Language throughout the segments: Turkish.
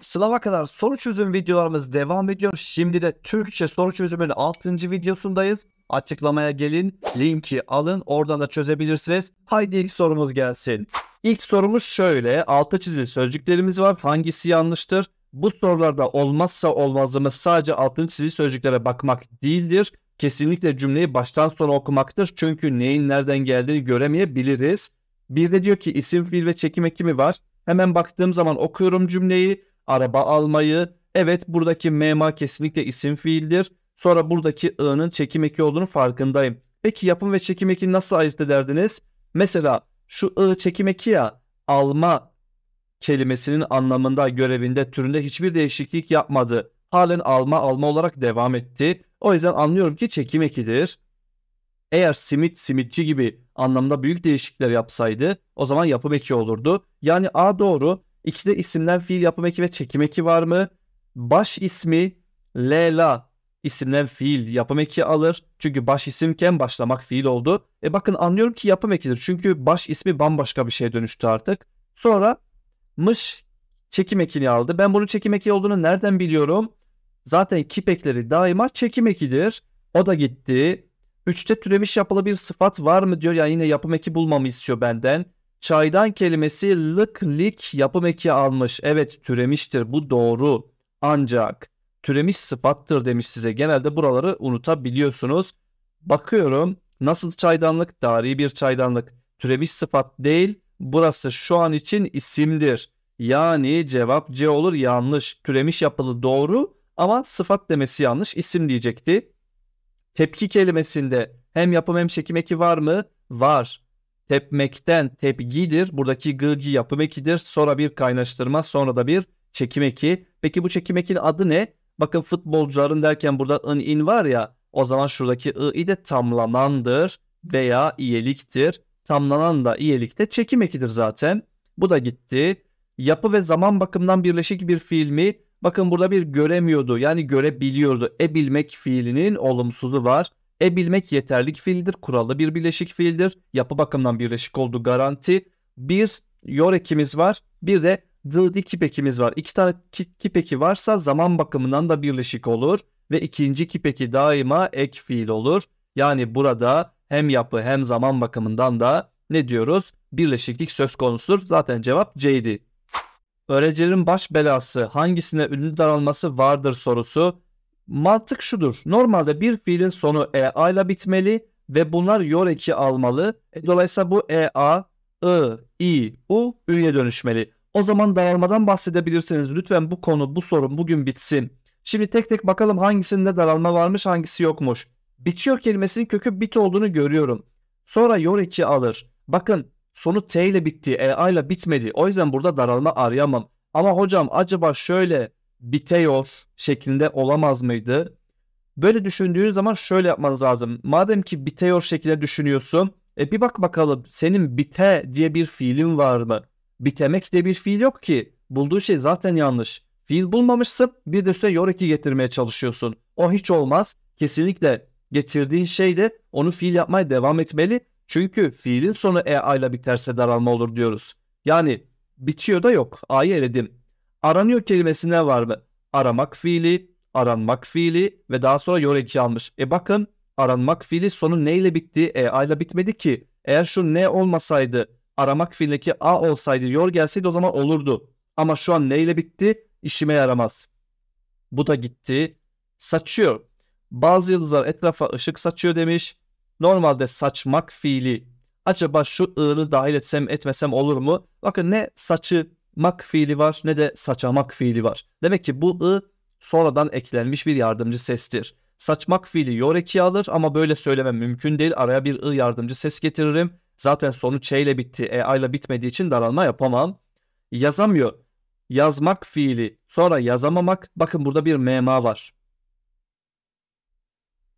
Sınava kadar soru çözüm videolarımız devam ediyor. Şimdi de Türkçe soru çözümünün 6. videosundayız. Açıklamaya gelin, linki alın, oradan da çözebilirsiniz. Haydi ilk sorumuz gelsin. İlk sorumuz şöyle, altı çizili sözcüklerimiz var. Hangisi yanlıştır? Bu sorularda olmazsa olmazımız sadece altın çizili sözcüklere bakmak değildir. Kesinlikle cümleyi baştan sona okumaktır. Çünkü neyin nereden geldiğini göremeyebiliriz. Bir de diyor ki isim, fiil ve çekim ekimi var. Hemen baktığım zaman okuyorum cümleyi araba almayı. Evet buradaki mema kesinlikle isim fiildir. Sonra buradaki ı'nın çekim eki olduğunu farkındayım. Peki yapım ve çekim eki nasıl ayırt ederdiniz? Mesela şu I çekim eki ya alma kelimesinin anlamında, görevinde, türünde hiçbir değişiklik yapmadı. Halen alma alma olarak devam etti. O yüzden anlıyorum ki çekim ekidir. Eğer simit simitçi gibi anlamda büyük değişiklikler yapsaydı o zaman yapım eki olurdu. Yani A doğru İki de isimden fiil yapım eki ve çekim eki var mı? Baş ismi Lela isimden fiil yapım eki alır. Çünkü baş isimken başlamak fiil oldu. E bakın anlıyorum ki yapım ekidir. Çünkü baş ismi bambaşka bir şeye dönüştü artık. Sonra mış çekim ekini aldı. Ben bunun çekim eki olduğunu nereden biliyorum? Zaten kipekleri daima çekim ekidir. O da gitti. Üçte türemiş yapılı bir sıfat var mı diyor. Yani yine yapım eki bulmamı istiyor benden. Çaydan kelimesi lık lik yapım eki almış. Evet türemiştir bu doğru. Ancak türemiş sıfattır demiş size. Genelde buraları unutabiliyorsunuz. Bakıyorum nasıl çaydanlık? Dari bir çaydanlık. Türemiş sıfat değil. Burası şu an için isimdir. Yani cevap C olur yanlış. Türemiş yapılı doğru ama sıfat demesi yanlış. İsim diyecekti. Tepki kelimesinde hem yapım hem çekim eki var mı? Var tepmekten tepgidir. Buradaki gılgi yapım ekidir. Sonra bir kaynaştırma sonra da bir çekim eki. Peki bu çekim ekinin adı ne? Bakın futbolcuların derken burada ın in var ya o zaman şuradaki ı'yi de tamlanandır veya iyeliktir. Tamlanan da iyelik de çekim ekidir zaten. Bu da gitti. Yapı ve zaman bakımından birleşik bir fiilmi bakın burada bir göremiyordu yani görebiliyordu. E bilmek fiilinin olumsuzu var. E bilmek yeterlik fiildir. Kurallı bir bileşik fiildir. Yapı bakımından birleşik olduğu garanti. Bir yor ekimiz var. Bir de dıdi kip ekimiz var. İki tane kip eki varsa zaman bakımından da birleşik olur. Ve ikinci kip eki daima ek fiil olur. Yani burada hem yapı hem zaman bakımından da ne diyoruz? Birleşiklik söz konusudur. Zaten cevap C'ydi. Öğrencilerin baş belası hangisine ünlü daralması vardır sorusu Mantık şudur. Normalde bir fiilin sonu e a ile bitmeli ve bunlar yor eki almalı. E, dolayısıyla bu e a, ı, i, u, ü'ye dönüşmeli. O zaman daralmadan bahsedebilirsiniz. Lütfen bu konu, bu sorun bugün bitsin. Şimdi tek tek bakalım hangisinde daralma varmış, hangisi yokmuş. Bitiyor kelimesinin kökü bit olduğunu görüyorum. Sonra yor eki alır. Bakın sonu T ile bitti, E A ile bitmedi. O yüzden burada daralma arayamam. Ama hocam acaba şöyle biteyor şeklinde olamaz mıydı? Böyle düşündüğün zaman şöyle yapmanız lazım. Madem ki biteyor şekilde düşünüyorsun, e bir bak bakalım senin bite diye bir fiilin var mı? Bitemek diye bir fiil yok ki. Bulduğu şey zaten yanlış. Fiil bulmamışsın bir de üstüne yoreki getirmeye çalışıyorsun. O hiç olmaz. Kesinlikle getirdiğin şey de onu fiil yapmaya devam etmeli. Çünkü fiilin sonu e a ile biterse daralma olur diyoruz. Yani bitiyor da yok. A'yı eledim. Aranıyor kelimesi ne var mı? Aramak fiili, aranmak fiili ve daha sonra yor yoreki almış. E bakın aranmak fiili sonu neyle bitti? E ayla bitmedi ki. Eğer şu ne olmasaydı aramak fiilindeki a olsaydı yor gelseydi o zaman olurdu. Ama şu an neyle bitti? İşime yaramaz. Bu da gitti. Saçıyor. Bazı yıldızlar etrafa ışık saçıyor demiş. Normalde saçmak fiili. Acaba şu ığını dahil etsem etmesem olur mu? Bakın ne saçı mak fiili var ne de saçamak fiili var. Demek ki bu ı sonradan eklenmiş bir yardımcı sestir. Saçmak fiili yoreki alır ama böyle söylemem mümkün değil. Araya bir ı yardımcı ses getiririm. Zaten sonu ç ile bitti. E a ile bitmediği için daralma yapamam. Yazamıyor. Yazmak fiili sonra yazamamak. Bakın burada bir mema var.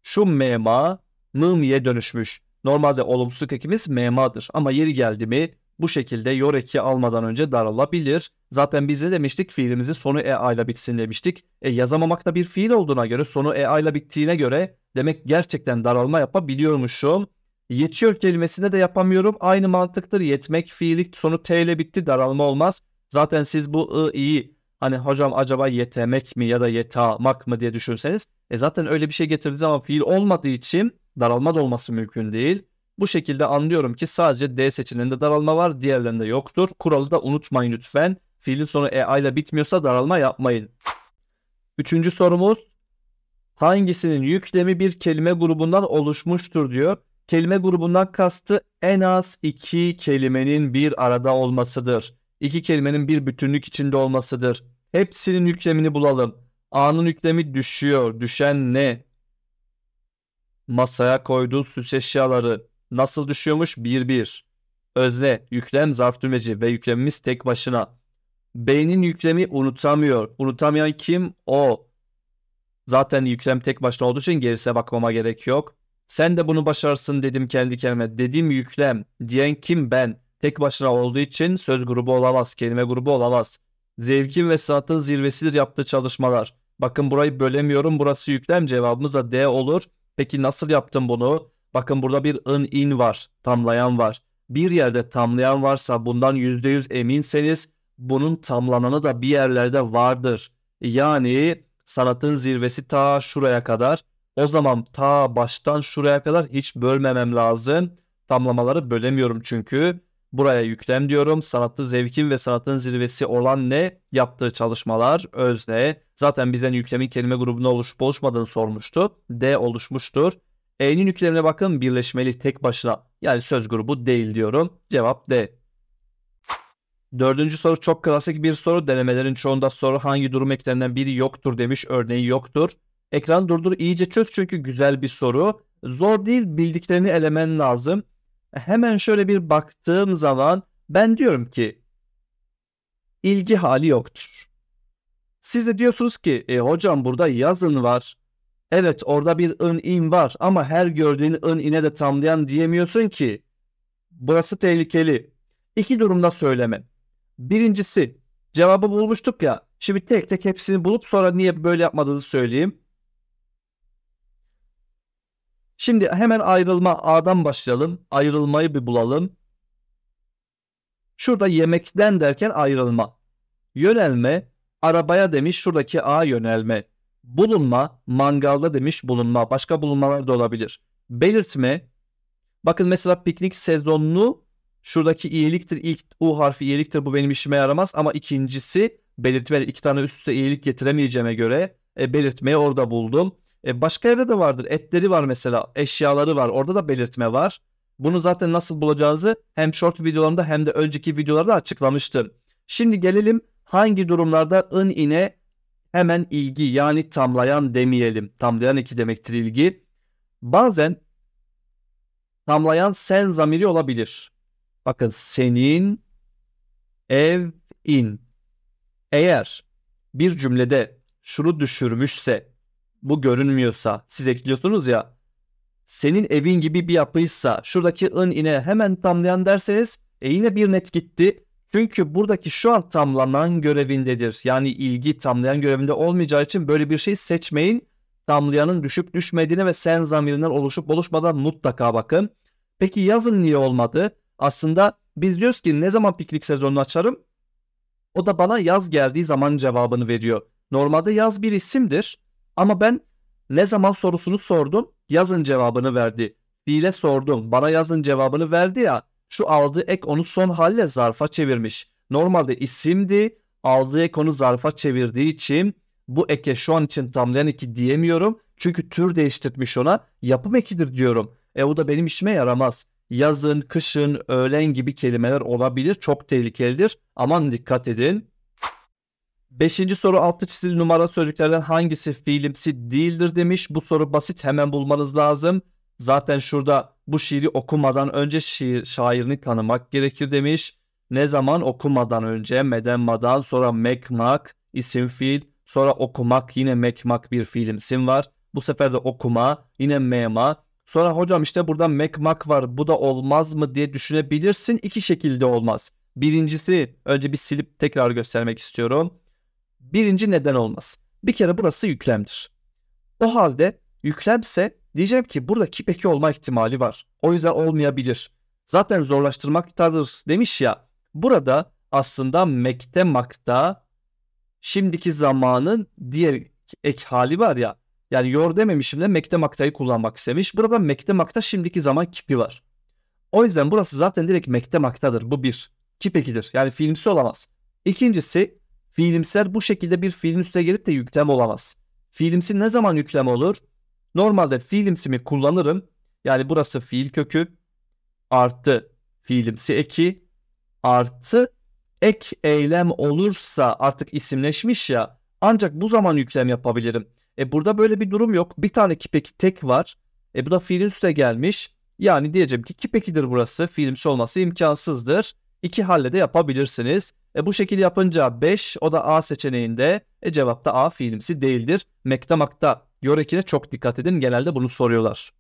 Şu mema mımiye dönüşmüş. Normalde olumsuz ekimiz memadır ama yeri geldi mi bu şekilde yoreki almadan önce daralabilir. Zaten biz de demiştik fiilimizi sonu ea ile bitsin demiştik. E yazamamak da bir fiil olduğuna göre sonu ea ile bittiğine göre demek gerçekten daralma yapabiliyormuşum. Yetiyor kelimesinde de yapamıyorum. Aynı mantıktır. Yetmek fiili sonu t ile bitti daralma olmaz. Zaten siz bu i'yi hani hocam acaba yetemek mi ya da yetamak mı diye düşünseniz e zaten öyle bir şey getirdiği zaman fiil olmadığı için daralma da olması mümkün değil. Bu şekilde anlıyorum ki sadece D seçeneğinde daralma var, diğerlerinde yoktur. Kuralı da unutmayın lütfen. Fiilin sonu E ile bitmiyorsa daralma yapmayın. Üçüncü sorumuz hangisinin yüklemi bir kelime grubundan oluşmuştur diyor. Kelime grubundan kastı en az iki kelimenin bir arada olmasıdır. İki kelimenin bir bütünlük içinde olmasıdır. Hepsinin yüklemini bulalım. A'nın yüklemi düşüyor. Düşen ne? Masaya koyduğun süs eşyaları nasıl düşüyormuş? 1-1. Özne, yüklem, zarf tümleci ve yüklemimiz tek başına. Beynin yüklemi unutamıyor. Unutamayan kim? O. Zaten yüklem tek başına olduğu için gerisine bakmama gerek yok. Sen de bunu başarsın dedim kendi kendime. Dediğim yüklem diyen kim ben? Tek başına olduğu için söz grubu olamaz, kelime grubu olamaz. Zevkin ve sanatın zirvesidir yaptığı çalışmalar. Bakın burayı bölemiyorum. Burası yüklem cevabımız da D olur. Peki nasıl yaptım bunu? Bakın burada bir ın in var, tamlayan var. Bir yerde tamlayan varsa bundan %100 eminseniz bunun tamlananı da bir yerlerde vardır. Yani sanatın zirvesi ta şuraya kadar. O zaman ta baştan şuraya kadar hiç bölmemem lazım. Tamlamaları bölemiyorum çünkü. Buraya yüklem diyorum. sanatlı zevkin ve sanatın zirvesi olan ne? Yaptığı çalışmalar, özne. Zaten bizden yüklemin kelime grubuna oluşup oluşmadığını sormuştu. D oluşmuştur. E'nin yüklemine bakın birleşmeli tek başına. Yani söz grubu değil diyorum. Cevap D. Dördüncü soru çok klasik bir soru. Denemelerin çoğunda soru hangi durum eklerinden biri yoktur demiş. Örneği yoktur. Ekran durdur iyice çöz çünkü güzel bir soru. Zor değil bildiklerini elemen lazım. Hemen şöyle bir baktığım zaman ben diyorum ki ilgi hali yoktur. Siz de diyorsunuz ki e, hocam burada yazın var. Evet orada bir ön in var ama her gördüğün ön ine de tamlayan diyemiyorsun ki. Burası tehlikeli. İki durumda söyleme. Birincisi cevabı bulmuştuk ya. Şimdi tek tek hepsini bulup sonra niye böyle yapmadığını söyleyeyim. Şimdi hemen ayrılma A'dan başlayalım. Ayrılmayı bir bulalım. Şurada yemekten derken ayrılma. Yönelme arabaya demiş şuradaki A yönelme bulunma mangalda demiş bulunma başka bulunmalar da olabilir. Belirtme bakın mesela piknik sezonunu şuradaki iyiliktir ilk U harfi iyiliktir bu benim işime yaramaz ama ikincisi belirtme iki tane üst üste iyilik getiremeyeceğime göre e, belirtmeyi orada buldum. E, başka yerde de vardır etleri var mesela eşyaları var orada da belirtme var. Bunu zaten nasıl bulacağınızı hem short videolarımda hem de önceki videolarda açıklamıştım. Şimdi gelelim hangi durumlarda ın ine hemen ilgi yani tamlayan demeyelim. Tamlayan iki demektir ilgi. Bazen tamlayan sen zamiri olabilir. Bakın senin evin. Eğer bir cümlede şunu düşürmüşse bu görünmüyorsa siz ekliyorsunuz ya senin evin gibi bir yapıysa şuradaki ın ine hemen tamlayan derseniz e yine bir net gitti çünkü buradaki şu an tamlanan görevindedir. Yani ilgi tamlayan görevinde olmayacağı için böyle bir şey seçmeyin. Tamlayanın düşüp düşmediğine ve sen zamirinden oluşup oluşmadan mutlaka bakın. Peki yazın niye olmadı? Aslında biz diyoruz ki ne zaman piknik sezonunu açarım? O da bana yaz geldiği zaman cevabını veriyor. Normalde yaz bir isimdir ama ben ne zaman sorusunu sordum yazın cevabını verdi. Fiile sordum bana yazın cevabını verdi ya şu aldığı ek onu son halle zarfa çevirmiş. Normalde isimdi aldığı ek onu zarfa çevirdiği için bu eke şu an için tamlayan eki diyemiyorum. Çünkü tür değiştirmiş ona yapım ekidir diyorum. E o da benim işime yaramaz. Yazın, kışın, öğlen gibi kelimeler olabilir. Çok tehlikelidir. Aman dikkat edin. Beşinci soru altı çizili numara sözcüklerden hangisi fiilimsi değildir demiş. Bu soru basit hemen bulmanız lazım. Zaten şurada bu şiiri okumadan önce şiir şairini tanımak gerekir demiş. Ne zaman okumadan önce medenmadan sonra mekmak isim fiil sonra okumak yine mekmak bir fiilimsin var. Bu sefer de okuma yine mema sonra hocam işte burada mekmak var bu da olmaz mı diye düşünebilirsin iki şekilde olmaz. Birincisi önce bir silip tekrar göstermek istiyorum. Birinci neden olmaz. Bir kere burası yüklemdir. O halde yüklemse Diyeceğim ki burada kipeki olma ihtimali var. O yüzden olmayabilir. Zaten zorlaştırmaktadır demiş ya. Burada aslında mekte makta şimdiki zamanın diğer ek hali var ya. Yani yor dememişim de mekte maktayı kullanmak istemiş. Burada mekte makta şimdiki zaman kipi var. O yüzden burası zaten direkt mekte maktadır. Bu bir. Kipekidir. Yani filmsi olamaz. İkincisi fiilimsel bu şekilde bir fiilin üstüne gelip de yüklem olamaz. Fiilimsi ne zaman yüklem olur? Normalde fiilimsimi kullanırım. Yani burası fiil kökü artı fiilimsi eki artı ek eylem olursa artık isimleşmiş ya ancak bu zaman yüklem yapabilirim. E burada böyle bir durum yok. Bir tane kipeki tek var. E bu da fiilin üstüne gelmiş. Yani diyeceğim ki kipekidir burası. Fiilimsi olması imkansızdır. İki halle de yapabilirsiniz. E bu şekilde yapınca 5 o da A seçeneğinde. E cevapta A fiilimsi değildir. Mektamakta. Yorekine çok dikkat edin. Genelde bunu soruyorlar.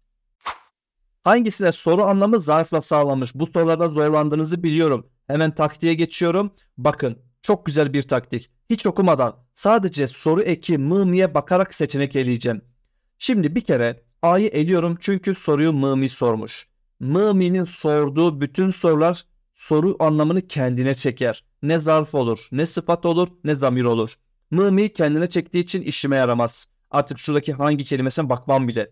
Hangisine soru anlamı zarfla sağlanmış? Bu sorulardan zorlandığınızı biliyorum. Hemen taktiğe geçiyorum. Bakın çok güzel bir taktik. Hiç okumadan sadece soru eki mımiye bakarak seçenek eleyeceğim. Şimdi bir kere A'yı eliyorum çünkü soruyu mımi sormuş. Mımi'nin sorduğu bütün sorular soru anlamını kendine çeker. Ne zarf olur, ne sıfat olur, ne zamir olur. Mımi kendine çektiği için işime yaramaz. Artık şuradaki hangi kelimesine bakmam bile.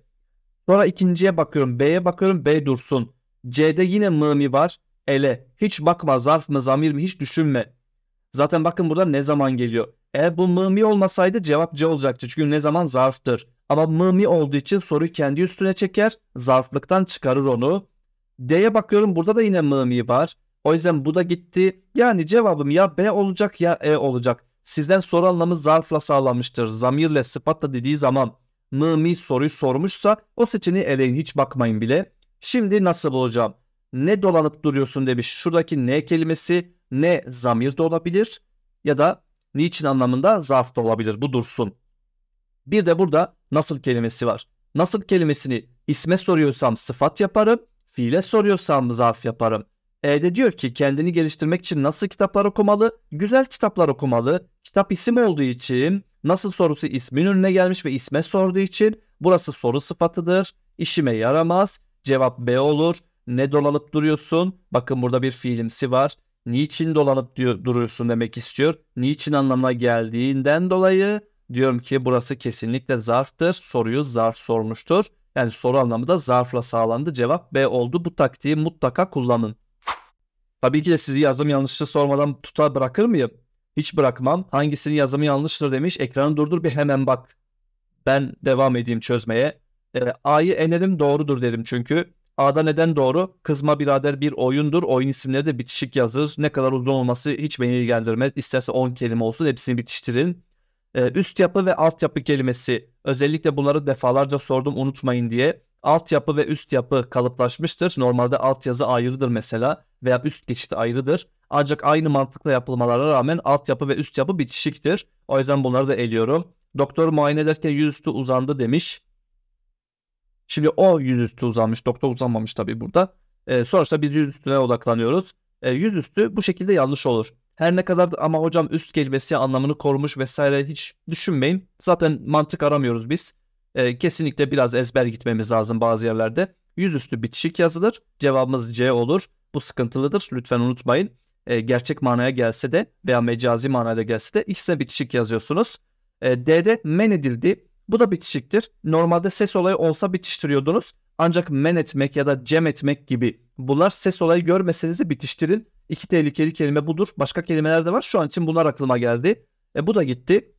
Sonra ikinciye bakıyorum. B'ye bakıyorum. B dursun. C'de yine mı mi var? Ele. Hiç bakma zarf mı zamir mi hiç düşünme. Zaten bakın burada ne zaman geliyor. Eğer bu mı mi olmasaydı cevap C olacaktı. Çünkü ne zaman zarftır. Ama mı mi olduğu için soruyu kendi üstüne çeker. Zarflıktan çıkarır onu. D'ye bakıyorum burada da yine mı mi var. O yüzden bu da gitti. Yani cevabım ya B olacak ya E olacak. Sizden soru anlamı zarfla sağlanmıştır. Zamirle sıfatla dediği zaman mı mi soruyu sormuşsa o seçeneği eleyin hiç bakmayın bile. Şimdi nasıl bulacağım? Ne dolanıp duruyorsun demiş. Şuradaki ne kelimesi ne zamir de olabilir ya da niçin anlamında zarf da olabilir bu dursun. Bir de burada nasıl kelimesi var. Nasıl kelimesini isme soruyorsam sıfat yaparım, fiile soruyorsam zarf yaparım. E'de diyor ki kendini geliştirmek için nasıl kitaplar okumalı? Güzel kitaplar okumalı. Kitap isim olduğu için nasıl sorusu ismin önüne gelmiş ve isme sorduğu için burası soru sıfatıdır. İşime yaramaz. Cevap B olur. Ne dolanıp duruyorsun? Bakın burada bir fiilimsi var. Niçin dolanıp diyor, duruyorsun demek istiyor. Niçin anlamına geldiğinden dolayı diyorum ki burası kesinlikle zarftır. Soruyu zarf sormuştur. Yani soru anlamı da zarfla sağlandı. Cevap B oldu. Bu taktiği mutlaka kullanın. Tabii ki de sizi yazım yanlışlığı sormadan tutar bırakır mıyım? Hiç bırakmam. Hangisini yazımı yanlıştır demiş. Ekranı durdur bir hemen bak. Ben devam edeyim çözmeye. E, A'yı eledim doğrudur dedim çünkü. A'da neden doğru? Kızma Birader bir oyundur. Oyun isimleri de bitişik yazılır. Ne kadar uzun olması hiç beni ilgilendirmez. İsterse 10 kelime olsun hepsini bitiştirin. Ee, üst yapı ve alt yapı kelimesi özellikle bunları defalarca sordum unutmayın diye altyapı ve üst yapı kalıplaşmıştır. Normalde altyazı ayrıdır mesela veya üst geçit ayrıdır. Ancak aynı mantıkla yapılmalara rağmen altyapı ve üst yapı bitişiktir. O yüzden bunları da eliyorum. Doktor muayene ederken yüzüstü uzandı demiş. Şimdi o yüzüstü uzanmış. Doktor uzanmamış tabii burada. E, sonuçta biz yüzüstüne odaklanıyoruz. E, ee, yüzüstü bu şekilde yanlış olur. Her ne kadar ama hocam üst kelimesi anlamını korumuş vesaire hiç düşünmeyin. Zaten mantık aramıyoruz biz. E, kesinlikle biraz ezber gitmemiz lazım bazı yerlerde. Yüzüstü bitişik yazılır. Cevabımız C olur. Bu sıkıntılıdır. Lütfen unutmayın. E, gerçek manaya gelse de veya mecazi manada gelse de ikisine bitişik yazıyorsunuz. E, D'de men edildi. Bu da bitişiktir. Normalde ses olayı olsa bitiştiriyordunuz. Ancak men etmek ya da cem etmek gibi bunlar ses olayı görmeseniz de bitiştirin. İki tehlikeli kelime budur. Başka kelimeler de var. Şu an için bunlar aklıma geldi. E, bu da gitti.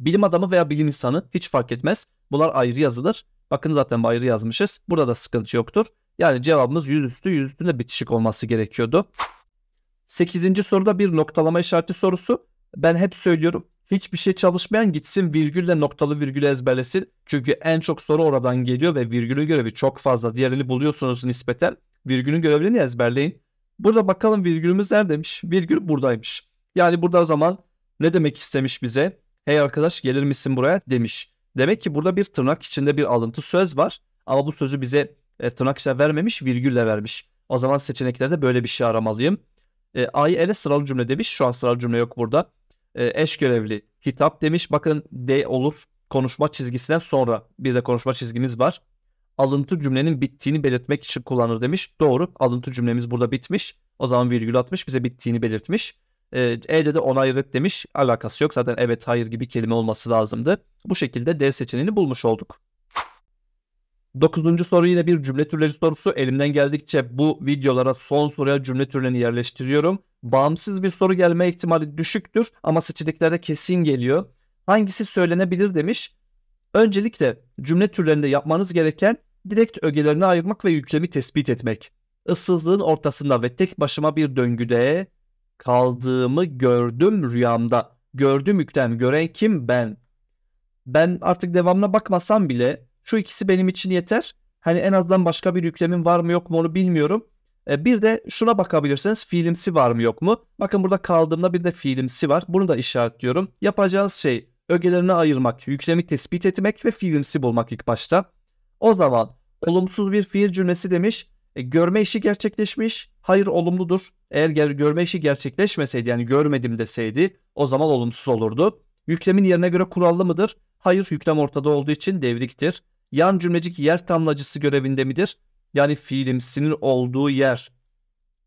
Bilim adamı veya bilim insanı hiç fark etmez. Bunlar ayrı yazılır. Bakın zaten ayrı yazmışız. Burada da sıkıntı yoktur. Yani cevabımız yüz üstü yüz üstünde bitişik olması gerekiyordu. 8. soruda bir noktalama işareti sorusu. Ben hep söylüyorum. Hiçbir şey çalışmayan gitsin virgülle noktalı virgülü ezberlesin. Çünkü en çok soru oradan geliyor ve virgülün görevi çok fazla. Diğerini buluyorsunuz nispeten. Virgülün görevini ezberleyin. Burada bakalım virgülümüz neredeymiş? Virgül buradaymış. Yani burada o zaman ne demek istemiş bize? hey arkadaş gelir misin buraya demiş. Demek ki burada bir tırnak içinde bir alıntı söz var ama bu sözü bize e, tırnak içinde vermemiş virgülle vermiş. O zaman seçeneklerde böyle bir şey aramalıyım. E, A'yı ele sıralı cümle demiş. Şu an sıralı cümle yok burada. E, eş görevli hitap demiş. Bakın D olur konuşma çizgisinden sonra bir de konuşma çizgimiz var. Alıntı cümlenin bittiğini belirtmek için kullanır demiş. Doğru alıntı cümlemiz burada bitmiş. O zaman virgül atmış bize bittiğini belirtmiş. E'de de onay red demiş. Alakası yok. Zaten evet hayır gibi kelime olması lazımdı. Bu şekilde D seçeneğini bulmuş olduk. Dokuzuncu soru yine bir cümle türleri sorusu. Elimden geldikçe bu videolara son soruya cümle türlerini yerleştiriyorum. Bağımsız bir soru gelme ihtimali düşüktür ama seçeneklerde kesin geliyor. Hangisi söylenebilir demiş. Öncelikle cümle türlerinde yapmanız gereken direkt ögelerine ayırmak ve yüklemi tespit etmek. Issızlığın ortasında ve tek başıma bir döngüde kaldığımı gördüm rüyamda. Gördüm yüklem gören kim ben? Ben artık devamına bakmasam bile şu ikisi benim için yeter. Hani en azından başka bir yüklemin var mı yok mu onu bilmiyorum. E, bir de şuna bakabilirsiniz fiilimsi var mı yok mu? Bakın burada kaldığımda bir de fiilimsi var. Bunu da işaretliyorum. Yapacağınız şey ögelerine ayırmak, yüklemi tespit etmek ve fiilimsi bulmak ilk başta. O zaman olumsuz bir fiil cümlesi demiş. E, görme işi gerçekleşmiş. Hayır olumludur. Eğer görme işi gerçekleşmeseydi yani görmedim deseydi o zaman olumsuz olurdu. Yüklemin yerine göre kurallı mıdır? Hayır yüklem ortada olduğu için devriktir. Yan cümlecik yer tamlacısı görevinde midir? Yani fiilimsinin olduğu yer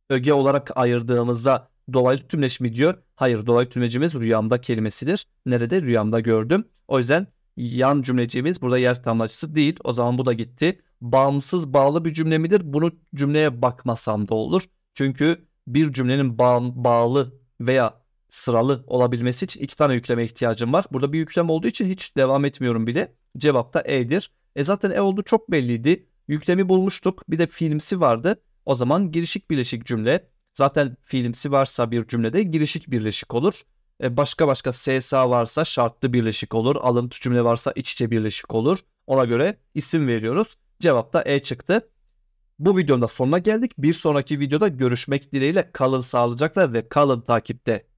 öge olarak ayırdığımızda dolaylı tümleşimi diyor. Hayır dolaylı tümlecimiz rüyamda kelimesidir. Nerede? Rüyamda gördüm. O yüzden yan cümlecimiz burada yer tamlacısı değil. O zaman bu da gitti bağımsız bağlı bir cümle midir? Bunu cümleye bakmasam da olur. Çünkü bir cümlenin bağ, bağlı veya sıralı olabilmesi için iki tane yükleme ihtiyacım var. Burada bir yüklem olduğu için hiç devam etmiyorum bile. Cevap da E'dir. E zaten E oldu çok belliydi. Yüklemi bulmuştuk. Bir de filmsi vardı. O zaman girişik birleşik cümle. Zaten filmsi varsa bir cümlede girişik birleşik olur. E başka başka SSA varsa şartlı birleşik olur. Alıntı cümle varsa iç içe birleşik olur. Ona göre isim veriyoruz. Cevap da E çıktı. Bu videonun da sonuna geldik. Bir sonraki videoda görüşmek dileğiyle kalın sağlıcakla ve kalın takipte.